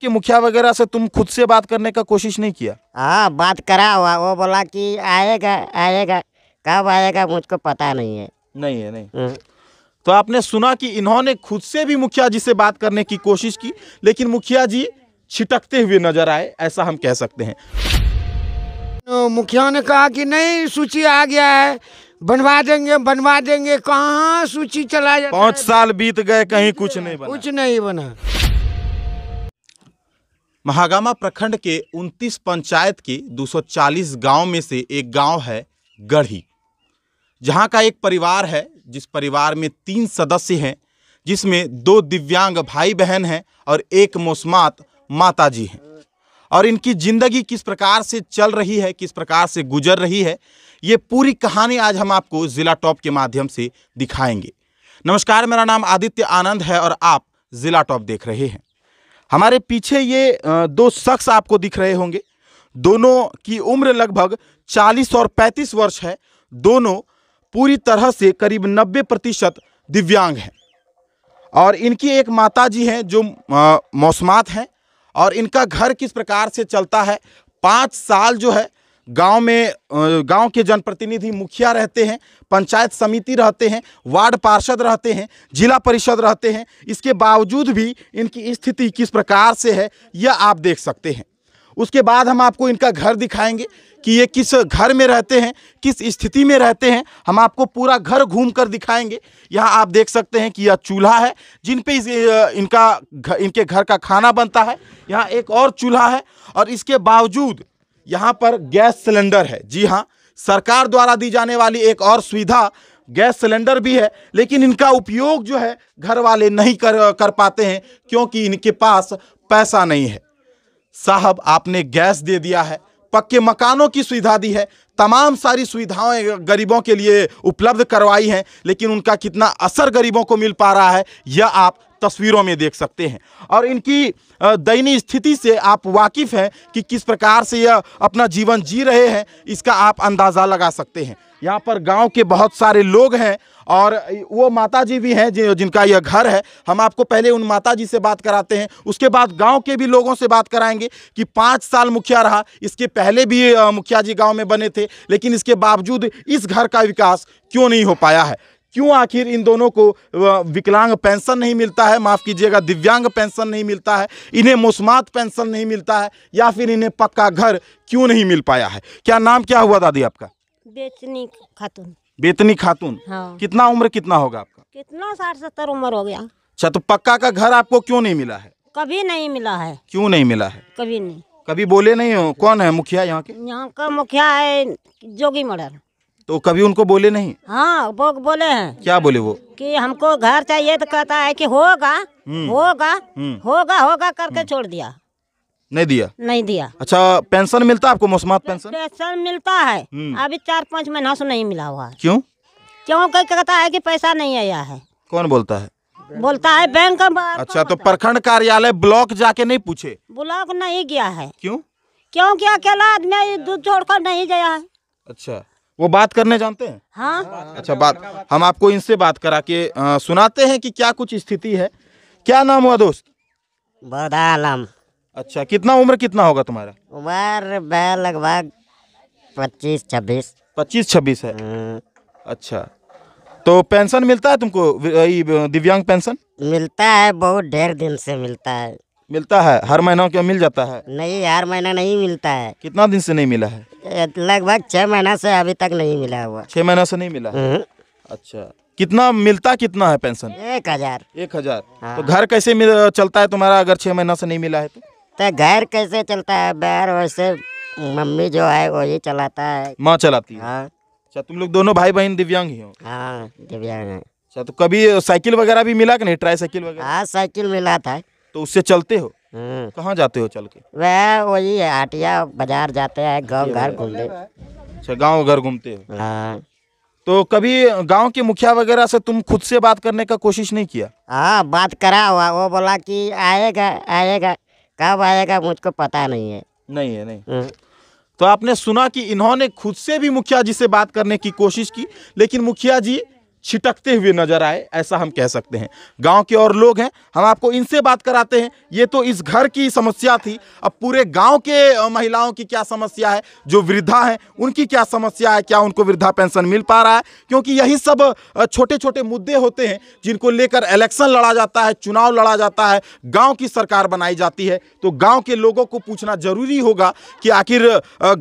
कि मुखिया वगैरह से तुम खुद से बात करने का कोशिश नहीं किया हाँ बात करा हुआ वो बोला कि आएगा आएगा कब आएगा मुझको पता नहीं है नहीं है नहीं हम्म। तो आपने सुना कि इन्होंने खुद से भी मुखिया जी से बात करने की कोशिश की लेकिन मुखिया जी छिटकते हुए नजर आए ऐसा हम कह सकते हैं तो मुखिया ने कहा कि नहीं सूची आ गया है बनवा देंगे बनवा देंगे कहाँ सूची चला जाए पाँच साल बीत गए कहीं कुछ नहीं बना कुछ नहीं बना महागामा प्रखंड के 29 पंचायत के 240 गांव में से एक गांव है गढ़ी जहां का एक परिवार है जिस परिवार में तीन सदस्य हैं जिसमें दो दिव्यांग भाई बहन हैं और एक मौसमात माता जी हैं और इनकी ज़िंदगी किस प्रकार से चल रही है किस प्रकार से गुजर रही है ये पूरी कहानी आज हम आपको ज़िला टॉप के माध्यम से दिखाएंगे नमस्कार मेरा नाम आदित्य आनंद है और आप ज़िला टॉप देख रहे हैं हमारे पीछे ये दो शख्स आपको दिख रहे होंगे दोनों की उम्र लगभग 40 और 35 वर्ष है दोनों पूरी तरह से करीब 90 प्रतिशत दिव्यांग हैं और इनकी एक माता जी हैं जो मौसमात हैं और इनका घर किस प्रकार से चलता है पाँच साल जो है गांव में गांव के जनप्रतिनिधि मुखिया रहते हैं पंचायत समिति रहते हैं वार्ड पार्षद रहते हैं जिला परिषद रहते हैं इसके बावजूद भी इनकी स्थिति किस प्रकार से है यह आप देख सकते हैं उसके बाद हम आपको इनका घर दिखाएंगे कि ये किस घर में रहते हैं किस स्थिति में रहते हैं हम आपको पूरा घर घूम कर दिखाएंगे यहाँ आप देख सकते हैं कि यह चूल्हा है जिन पे इनका इनका इनके घर का खाना बनता है यहाँ एक और चूल्हा है और इसके बावजूद यहाँ पर गैस सिलेंडर है जी हाँ सरकार द्वारा दी जाने वाली एक और सुविधा गैस सिलेंडर भी है लेकिन इनका उपयोग जो है घर वाले नहीं कर कर पाते हैं क्योंकि इनके पास पैसा नहीं है साहब आपने गैस दे दिया है पक्के मकानों की सुविधा दी है तमाम सारी सुविधाएं गरीबों के लिए उपलब्ध करवाई हैं लेकिन उनका कितना असर गरीबों को मिल पा रहा है यह आप तस्वीरों में देख सकते हैं और इनकी दयनीय स्थिति से आप वाकिफ़ हैं कि किस प्रकार से यह अपना जीवन जी रहे हैं इसका आप अंदाज़ा लगा सकते हैं यहाँ पर गांव के बहुत सारे लोग हैं और वो माता जी भी हैं जो जिनका यह घर है हम आपको पहले उन माता जी से बात कराते हैं उसके बाद गांव के भी लोगों से बात कराएंगे कि पाँच साल मुखिया रहा इसके पहले भी मुखिया जी गांव में बने थे लेकिन इसके बावजूद इस घर का विकास क्यों नहीं हो पाया है क्यों आखिर इन दोनों को विकलांग पेंशन नहीं मिलता है माफ़ कीजिएगा दिव्यांग पेंशन नहीं मिलता है इन्हें मुस्मात पेंशन नहीं मिलता है या फिर इन्हें पक्का घर क्यों नहीं मिल पाया है क्या नाम क्या हुआ दादी आपका बेतनी खातून बेतनी खातून हाँ कितना उम्र कितना होगा आपका कितना साठ सत्तर उम्र हो गया अच्छा तो पक्का का घर आपको क्यों नहीं मिला है कभी नहीं मिला है क्यों नहीं मिला है कभी नहीं कभी बोले नहीं हो कौन है मुखिया यहाँ के यहाँ का मुखिया है जोगी मर्डर तो कभी उनको बोले नहीं हाँ वो बोले हैं क्या बोले वो कि हमको घर चाहिए तो कहता है कि होगा हम्म। होगा हम्म। होगा होगा करके छोड़ दिया नहीं दिया नहीं दिया अच्छा पेंशन मिलता है आपको मौसमात पेंशन पेंशन मिलता है हम्म। अभी चार पाँच महीना से नहीं मिला हुआ है क्यों क्यों कहता है कि पैसा नहीं आया है कौन बोलता है बोलता है बैंक अच्छा तो प्रखंड कार्यालय ब्लॉक जाके नहीं पूछे ब्लॉक नहीं गया है क्यों क्योंकि अकेला आदमी दूध छोड़कर नहीं गया है अच्छा वो बात करने जानते हैं हाँ अच्छा बात हम आपको इनसे बात करा के आ, सुनाते हैं कि क्या कुछ स्थिति है क्या नाम हुआ दोस्त बदालम अच्छा कितना उम्र कितना होगा तुम्हारा उम्र मैं लगभग पच्चीस छब्बीस पच्चीस छब्बीस है हम्म। अच्छा तो पेंशन मिलता है तुमको दिव्यांग पेंशन मिलता है बहुत ढेर दिन से मिलता है मिलता है हर महीना क्या मिल जाता है नहीं हर महीना नहीं मिलता है कितना दिन से नहीं मिला है लगभग छह महीना से अभी तक नहीं मिला हुआ छह महीना से नहीं मिला है हम्म। अच्छा कितना मिलता कितना है पेंशन एक हजार एक हजार हाँ। तो घर कैसे चलता है तुम्हारा अगर छह महीना से नहीं मिला है तो तो घर कैसे चलता है बैर वैसे मम्मी जो है वही चलाता है माँ चलाती है हाँ। अच्छा तुम लोग दोनों भाई बहन दिव्यांग ही हो हाँ दिव्यांग है अच्छा तो कभी साइकिल वगैरह भी मिला कि नहीं ट्राई साइकिल वगैरह हाँ साइकिल मिला था तो उससे चलते हो हाँ। कहाँ जाते हो चल के वह वही है आटिया बाजार जाते हैं गाँव घर घूमते अच्छा गाँव घर घूमते हो हाँ तो कभी गांव के मुखिया वगैरह से तुम खुद से बात करने का कोशिश नहीं किया हाँ बात करा हुआ वो बोला कि आएगा आएगा कब आएगा मुझको पता नहीं है नहीं है नहीं हम्म। तो आपने सुना कि इन्होंने खुद से भी मुखिया जी से बात करने की कोशिश की लेकिन मुखिया जी छिटकते हुए नजर आए ऐसा हम कह सकते हैं गांव के और लोग हैं हम आपको इनसे बात कराते हैं ये तो इस घर की समस्या थी अब पूरे गांव के महिलाओं की क्या समस्या है जो वृद्धा हैं उनकी क्या समस्या है क्या उनको वृद्धा पेंशन मिल पा रहा है क्योंकि यही सब छोटे छोटे मुद्दे होते हैं जिनको लेकर इलेक्शन लड़ा जाता है चुनाव लड़ा जाता है गाँव की सरकार बनाई जाती है तो गाँव के लोगों को पूछना जरूरी होगा कि आखिर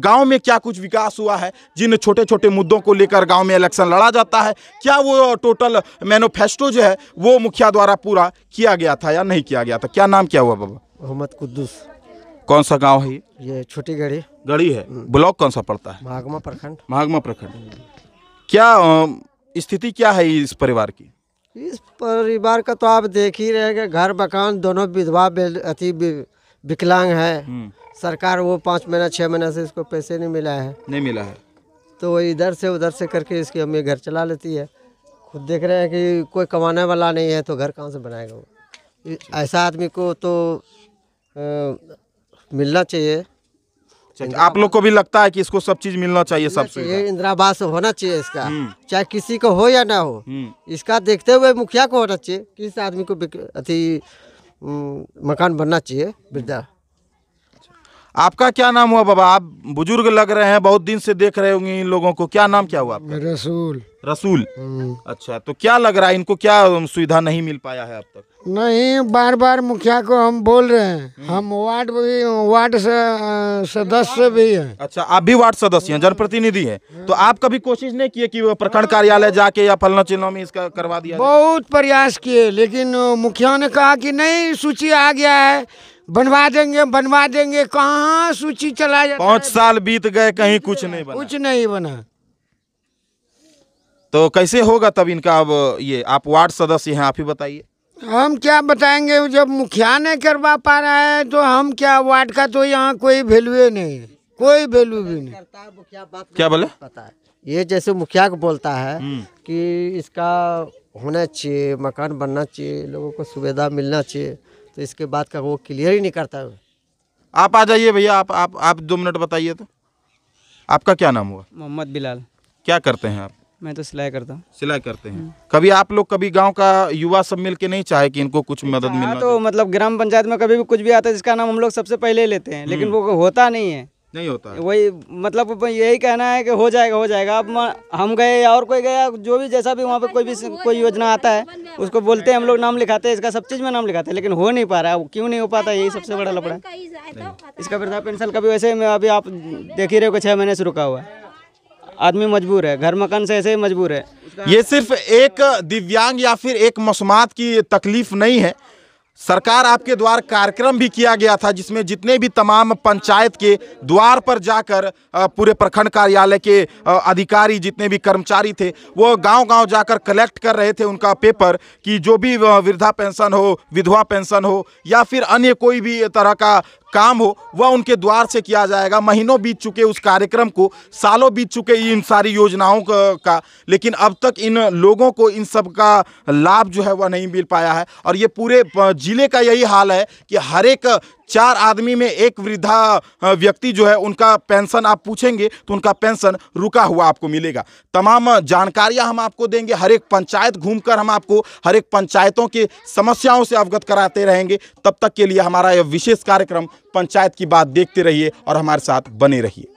गाँव में क्या कुछ विकास हुआ है जिन छोटे छोटे मुद्दों को लेकर गाँव में इलेक्शन लड़ा जाता है क्या वो टोटल मैनोफेस्टो जो है वो मुखिया द्वारा पूरा किया गया था या नहीं किया गया था क्या नाम क्या हुआ बाबा मोहम्मद कुद्दूस कौन सा गांव है ये छोटी गड़ी गड़ी है हम्म। ब्लॉक कौन सा पड़ता है महागमा प्रखंड महागमा प्रखंड क्या स्थिति क्या है इस परिवार की इस परिवार का तो आप देख ही रहे घर मकान दोनों विधवा अति विकलांग है हम्म। सरकार वो पाँच महीना छः महीना से इसको पैसे नहीं मिला है नहीं मिला है तो इधर से उधर से करके इसकी अम्मी घर चला लेती है खुद तो देख रहे हैं कि कोई कमाने वाला नहीं है तो घर कहाँ से बनाएगा वो ऐसा आदमी को तो आ, मिलना चाहिए अच्छा, तो आप लोग को भी लगता है कि इसको सब चीज मिलना चाहिए सब ये इंदिरा आवास होना चाहिए इसका हम्म। चाहे किसी को हो या ना हो हम्म। इसका देखते हुए मुखिया को होना चाहिए किस आदमी को अति मकान बनना चाहिए वृद्धा आपका क्या नाम हुआ बाबा आप बुजुर्ग लग रहे हैं बहुत दिन से देख रहे होंगे इन लोगों को क्या नाम क्या हुआ आपका रसूल रसूल हम्म। अच्छा तो क्या लग रहा है इनको क्या सुविधा नहीं मिल पाया है अब तक नहीं बार बार मुखिया को हम बोल रहे हैं हम्म। हम वार्ड भी वार्ड से सदस्य भी हैं अच्छा आप भी वार्ड सदस्य हैं जनप्रतिनिधि हैं तो हाँ। आप कभी कोशिश नहीं किए कि प्रखंड कार्यालय जाके या फलना चिन्हों में इसका करवा दिया बहुत प्रयास किए लेकिन मुखिया ने कहा कि नहीं सूची आ गया है बनवा देंगे बनवा देंगे कहाँ सूची चला जाए पांच साल बीत गए कहीं कुछ नहीं बना कुछ नहीं बना तो कैसे होगा तब इनका अब ये आप वार्ड सदस्य हैं आप ही बताइए हम क्या बताएंगे जब मुखिया नहीं करवा पा रहा है तो हम क्या वार्ड का तो यहाँ कोई वैल्यू नहीं है कोई वैल्यू भी नहीं क्या बोले पता ये जैसे मुखिया को बोलता है हम्म। कि इसका होना चाहिए मकान बनना चाहिए लोगों को सुविधा मिलना चाहिए तो इसके बाद का वो क्लियर ही नहीं करता है आप आ जाइए भैया आप आप आप दो मिनट बताइए तो आपका क्या नाम हुआ मोहम्मद बिलाल क्या करते हैं आप मैं तो सिलाई करता हूँ सिलाई करते हैं हम्म। कभी आप लोग कभी गांव का युवा सब मिल के नहीं चाहे कि इनको कुछ मदद हाँ मिले तो मतलब ग्राम पंचायत में कभी भी कुछ भी आता है जिसका नाम हम लोग सबसे पहले लेते हैं लेकिन हम्म। वो होता नहीं है नहीं होता वही मतलब यही कहना है कि हो जाएगा हो जाएगा अब हम गए और कोई गया जो भी जैसा भी वहाँ पे कोई भी कोई योजना आता है उसको बोलते हैं हम लोग नाम लिखाते हैं इसका सब चीज़ में नाम लिखाते हैं लेकिन हो नहीं पा रहा है क्यों नहीं हो पाता यही सबसे बड़ा लपड़ा है इसका वृद्धा पेंशन का भी वैसे मैं अभी आप देख ही रहे हो छः महीने से रुका हुआ है आदमी मजबूर है घर मकान से ऐसे ही मजबूर है ये सिर्फ एक दिव्यांग या फिर एक मसमात की तकलीफ नहीं है सरकार आपके द्वार कार्यक्रम भी किया गया था जिसमें जितने भी तमाम पंचायत के द्वार पर जाकर पूरे प्रखंड कार्यालय के अधिकारी जितने भी कर्मचारी थे वो गांव-गांव जाकर कलेक्ट कर रहे थे उनका पेपर कि जो भी वृद्धा पेंशन हो विधवा पेंशन हो या फिर अन्य कोई भी तरह का काम हो वह उनके द्वार से किया जाएगा महीनों बीत चुके उस कार्यक्रम को सालों बीत चुके इन सारी योजनाओं का लेकिन अब तक इन लोगों को इन सब का लाभ जो है वह नहीं मिल पाया है और ये पूरे ज़िले का यही हाल है कि हर एक चार आदमी में एक वृद्धा व्यक्ति जो है उनका पेंशन आप पूछेंगे तो उनका पेंशन रुका हुआ आपको मिलेगा तमाम जानकारियां हम आपको देंगे हर एक पंचायत घूमकर हम आपको हर एक पंचायतों के समस्याओं से अवगत कराते रहेंगे तब तक के लिए हमारा यह विशेष कार्यक्रम पंचायत की बात देखते रहिए और हमारे साथ बने रहिए